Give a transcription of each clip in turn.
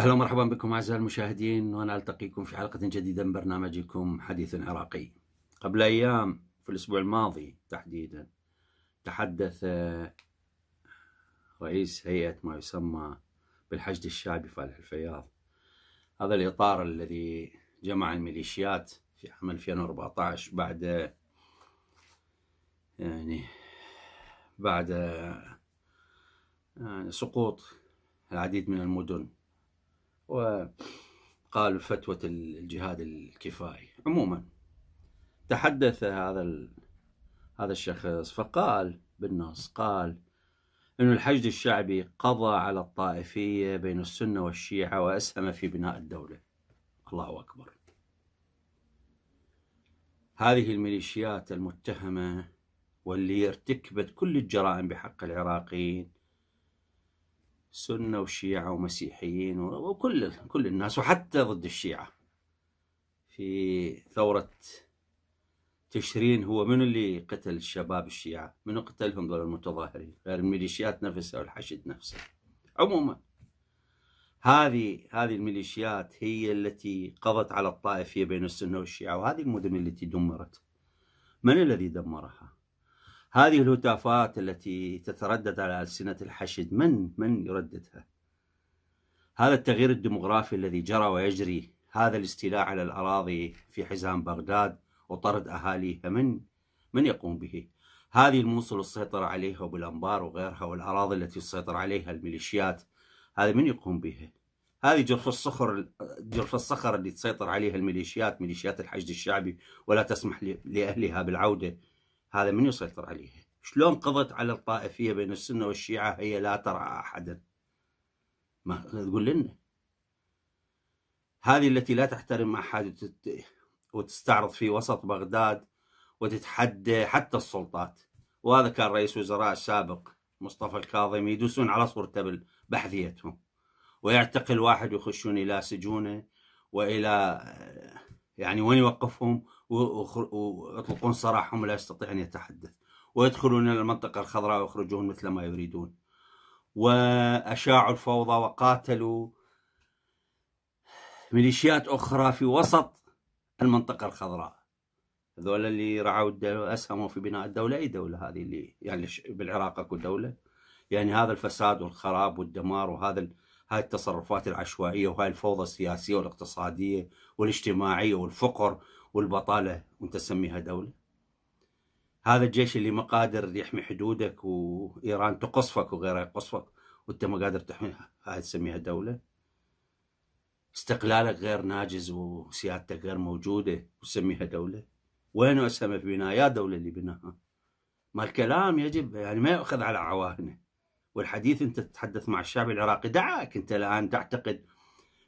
اهلا ومرحبا بكم اعزائي المشاهدين وانا التقيكم في حلقه جديده من برنامجكم حديث عراقي. قبل ايام في الاسبوع الماضي تحديدا تحدث آه، رئيس هيئه ما يسمى بالحشد الشعبي فالح الفياض. هذا الاطار الذي جمع الميليشيات في عام 2014 بعد يعني بعد يعني سقوط العديد من المدن وقال فتوة الجهاد الكفائي عموما تحدث هذا هذا الشخص فقال بالنص قال أن الحشد الشعبي قضى على الطائفية بين السنة والشيعة وأسهم في بناء الدولة الله أكبر هذه الميليشيات المتهمة واللي ارتكبت كل الجرائم بحق العراقيين سنة وشيعة ومسيحيين وكل كل الناس وحتى ضد الشيعة في ثورة تشرين هو من اللي قتل الشباب الشيعة من قتلهم ذول المتظاهرين غير الميليشيات نفسها والحشد نفسه عموما هذه هذه الميليشيات هي التي قضت على الطائفية بين السنة والشيعة وهذه المدن التي دمرت من الذي دمرها؟ هذه الهتافات التي تتردد على ألسنة الحشد من من يرددها؟ هذا التغيير الديمغرافي الذي جرى ويجري هذا الاستيلاء على الأراضي في حزام بغداد وطرد أهاليها من من يقوم به؟ هذه الموصل السيطرة عليها وبالأنبار وغيرها والأراضي التي تسيطر عليها الميليشيات هذا من يقوم بها؟ هذه جرف الصخر جرف الصخر اللي تسيطر عليها الميليشيات ميليشيات الحشد الشعبي ولا تسمح لأهلها بالعودة هذا من يسيطر عليها؟ شلون قضت على الطائفية بين السنة والشيعة هي لا ترعى أحدا ما تقول لنا هذه التي لا تحترم أحد وتستعرض في وسط بغداد وتتحدى حتى السلطات وهذا كان رئيس وزراء السابق مصطفى الكاظمي يدوسون على صورته بحثيتهم ويعتقل واحد ويخشون إلى سجونه وإلى يعني وين يوقفهم ويطلقون سراحهم لا يستطيع أن يتحدث ويدخلون إلى المنطقة الخضراء ويخرجون مثل ما يريدون وأشاعوا الفوضى وقاتلوا ميليشيات أخرى في وسط المنطقة الخضراء هذول اللي رعوا أسهموا في بناء الدولة أي دولة هذه اللي يعني بالعراق أكو دولة يعني هذا الفساد والخراب والدمار وهذا هاي التصرفات العشوائية وهاي الفوضى السياسية والاقتصادية والاجتماعية والفقر والبطالة وانت تسميها دولة هذا الجيش اللي ما قادر يحمي حدودك وإيران تقصفك وغيرها يقصفك وانت ما قادر تحميها هاي تسميها دولة استقلالك غير ناجز وسيادتك غير موجودة وتسميها دولة وين أسهم في بناء يا دولة اللي بناها ما الكلام يجب يعني ما ياخذ على عواهنه والحديث أنت تتحدث مع الشعب العراقي دعاك أنت الآن تعتقد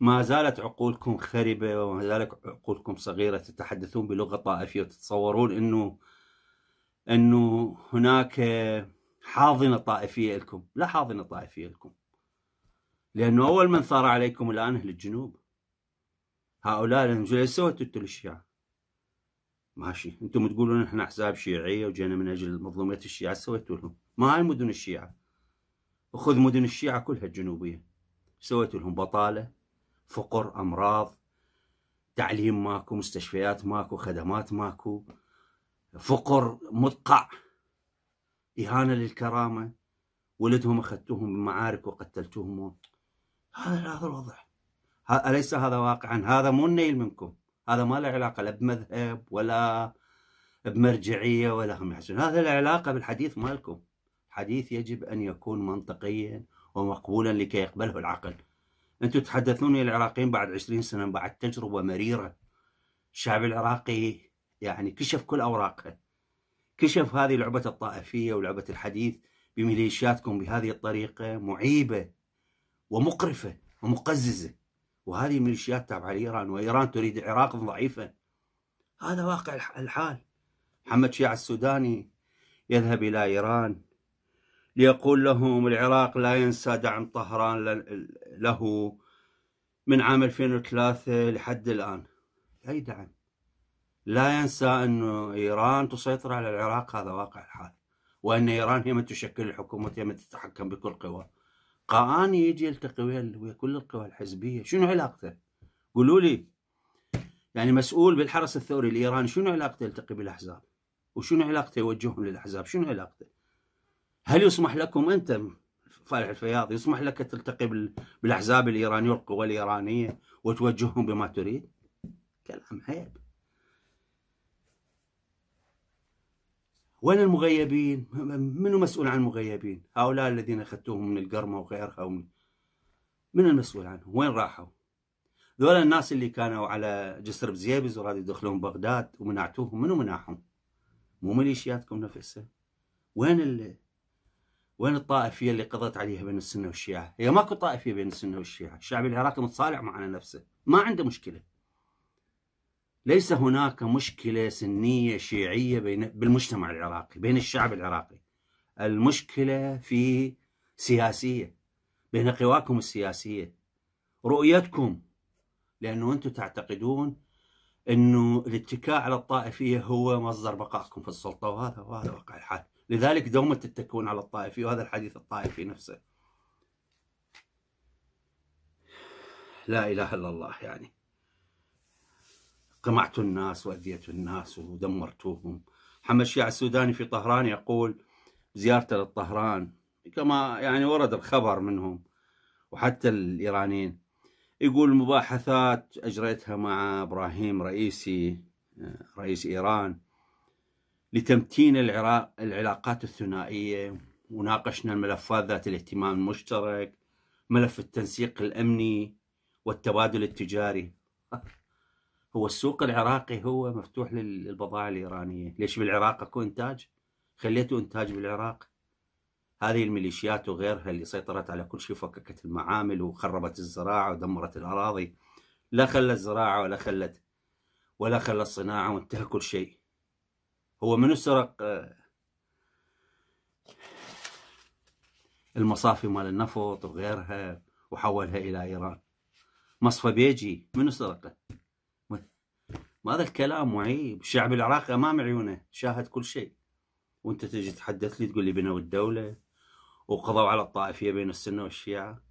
ما زالت عقولكم خربة وما زالت عقولكم صغيرة تتحدثون بلغة طائفية وتتصورون أنه أنه هناك حاضنة طائفية لكم لا حاضنة طائفية لكم لأنه أول من ثار عليكم الآن أهل الجنوب هؤلاء لأنهم سويتوا انتم الشيعة ماشي أنتم تقولون إحنا أحزاب شيعية وجينا من أجل مظلومية الشيعة سويتوا لهم ما هاي مدن الشيعة وخذ مدن الشيعة كلها الجنوبية سويت لهم بطالة فقر أمراض تعليم ماكو مستشفيات ماكو خدمات ماكو فقر مدقع إهانة للكرامة ولدهم أخذتوهم بمعارك وقتلتوهم هذا هذا الوضع أليس هذا واقعا هذا مو النيل منكم هذا ما له علاقة لا بمذهب ولا بمرجعية ولا هم يحسن هذا له علاقة بالحديث مالكم حديث يجب أن يكون منطقيا ومقبولا لكي يقبله العقل أنتم تتحدثون إلى العراقيين بعد عشرين سنة بعد تجربة مريرة الشعب العراقي يعني كشف كل أوراقه كشف هذه لعبة الطائفية ولعبة الحديث بميليشياتكم بهذه الطريقة معيبة ومقرفة ومقززة وهذه ميليشيات تابعة لإيران وإيران تريد العراق ضعيفة هذا واقع الحال محمد شيع السوداني يذهب إلى إيران ليقول لهم العراق لا ينسى دعم طهران له من عام 2003 لحد الآن أي دعم لا ينسى أن إيران تسيطر على العراق هذا واقع الحال وأن إيران هي من تشكل الحكومة هي من تتحكم بكل قوى قاني يجي يلتقي ويا كل القوى الحزبية شنو علاقته قولوا لي يعني مسؤول بالحرس الثوري الإيراني شنو علاقته يلتقي بالأحزاب وشنو علاقته يوجههم للأحزاب شنو علاقته هل يسمح لكم انت فالح الفياض يسمح لك تلتقي بالاحزاب الايرانيه والقوى الايرانيه وتوجههم بما تريد؟ كلام عيب وين المغيبين؟ منو مسؤول عن المغيبين؟ هؤلاء الذين اخذتوهم من القرمه وغيرها ومن من المسؤول عنهم؟ وين راحوا؟ ذولا الناس اللي كانوا على جسر بزيبز وراد يدخلون بغداد ومنعتوهم منو منعهم؟ مو ميليشياتكم نفسها؟ وين اللي وين الطائفيه اللي قضت عليها بين السنه والشيعه؟ هي ماكو طائفيه بين السنه والشيعه، الشعب العراقي متصالح مع نفسه، ما عنده مشكله. ليس هناك مشكله سنيه شيعيه بين بالمجتمع العراقي، بين الشعب العراقي. المشكله في سياسيه بين قواكم السياسيه رؤيتكم لانه انتم تعتقدون انه الاتكاء على الطائفيه هو مصدر بقائكم في السلطه وهذا وهذا واقع الحال. لذلك دوما تتكون على الطائفي وهذا الحديث الطائفي نفسه لا إله إلا الله يعني قمعت الناس وأذيت الناس ودمرتوهم محمد الشيعة السوداني في طهران يقول زيارته للطهران كما يعني ورد الخبر منهم وحتى الإيرانيين يقول مباحثات أجريتها مع إبراهيم رئيسي آه، رئيس إيران لتمتين العراق العلاقات الثنائية وناقشنا الملفات ذات الاهتمام المشترك ملف التنسيق الأمني والتبادل التجاري هو السوق العراقي هو مفتوح للبضائع الإيرانية ليش بالعراق أكو إنتاج خليته إنتاج بالعراق هذه الميليشيات وغيرها اللي سيطرت على كل شيء فككت المعامل وخربت الزراعة ودمرت الأراضي لا خلت زراعة ولا خلت ولا خلت صناعة وانتهى كل شيء هو من سرق آه، المصافي مال النفط وغيرها وحولها الى ايران مصفى بيجي من سرقه هذا الكلام معيب الشعب العراقي امام عيونه شاهد كل شيء وانت تجي تحدث لي تقول لي بنوا الدوله وقضوا على الطائفيه بين السنه والشيعه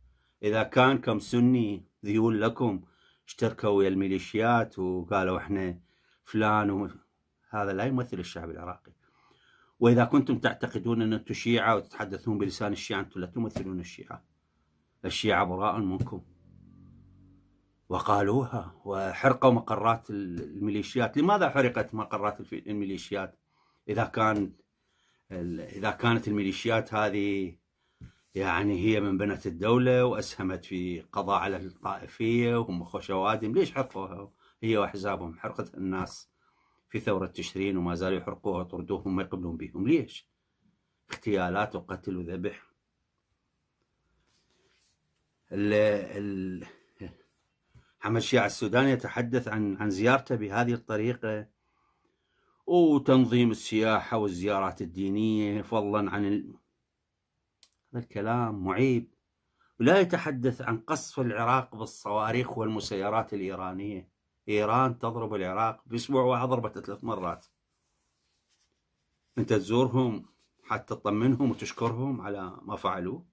اذا كان كم سني ذيول لكم اشتركوا ويا الميليشيات وقالوا احنا فلان هذا لا يمثل الشعب العراقي وإذا كنتم تعتقدون أن أنتم شيعة وتتحدثون بلسان الشيعة أنتم لا تمثلون الشيعة الشيعة براء منكم وقالوها وحرقوا مقرات الميليشيات لماذا حرقت مقرات الميليشيات إذا كان إذا كانت الميليشيات هذه يعني هي من بنت الدولة وأسهمت في قضاء على الطائفية وهم خوشوادم ليش حرقوها هي وأحزابهم حرقت الناس في ثورة تشرين وما زالوا يحرقوها ويطردوهم وما يقبلون بهم ليش؟ اغتيالات وقتل وذبح ال ال حمد الشيعة السوداني يتحدث عن عن زيارته بهذه الطريقة وتنظيم السياحة والزيارات الدينية فضلا عن ال... هذا الكلام معيب ولا يتحدث عن قصف العراق بالصواريخ والمسيرات الإيرانية إيران تضرب العراق بأسبوع واحد ضربته ثلاث مرات أنت تزورهم حتى تطمنهم وتشكرهم على ما فعلوه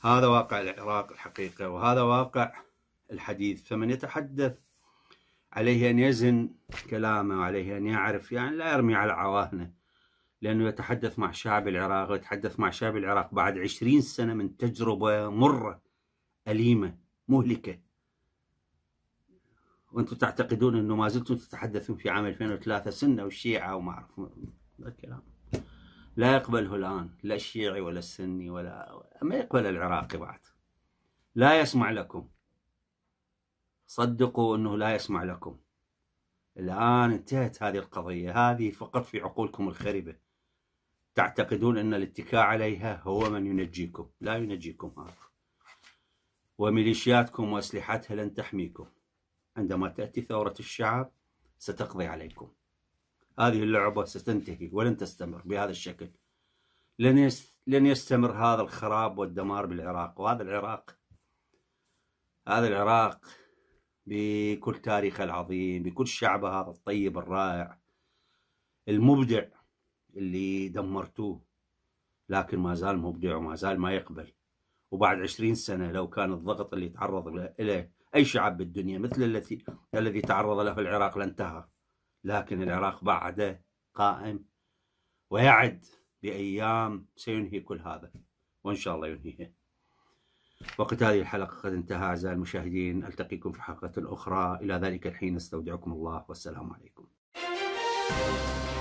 هذا واقع العراق الحقيقة وهذا واقع الحديث فمن يتحدث عليه أن يزن كلامه وعليه أن يعرف يعني لا يرمي على عواهنه لأنه يتحدث مع شعب العراق ويتحدث مع شعب العراق بعد عشرين سنة من تجربة مرة أليمة مهلكة وانتم تعتقدون انه ما زلتم تتحدثون في عام 2003 سنه والشيعه وما اعرف الكلام لا يقبله الان لا الشيعي ولا السني ولا ما يقبل العراقي بعد لا يسمع لكم صدقوا انه لا يسمع لكم الان انتهت هذه القضيه هذه فقط في عقولكم الخربه تعتقدون ان الاتكاء عليها هو من ينجيكم لا ينجيكم هذا وميليشياتكم واسلحتها لن تحميكم عندما تأتي ثورة الشعب ستقضي عليكم هذه اللعبة ستنتهي ولن تستمر بهذا الشكل لن لن يستمر هذا الخراب والدمار بالعراق وهذا العراق هذا العراق بكل تاريخه العظيم بكل شعبه هذا الطيب الرائع المبدع اللي دمرتوه لكن ما زال مبدع وما زال ما يقبل وبعد عشرين سنة لو كان الضغط اللي تعرض له أي شعب بالدنيا مثل الذي الذي تعرض له العراق لانتهى لكن العراق بعد قائم ويعد بأيام سينهي كل هذا وإن شاء الله ينهيه وقت هذه الحلقة قد انتهى أعزائي المشاهدين ألتقيكم في حلقة أخرى إلى ذلك الحين أستودعكم الله والسلام عليكم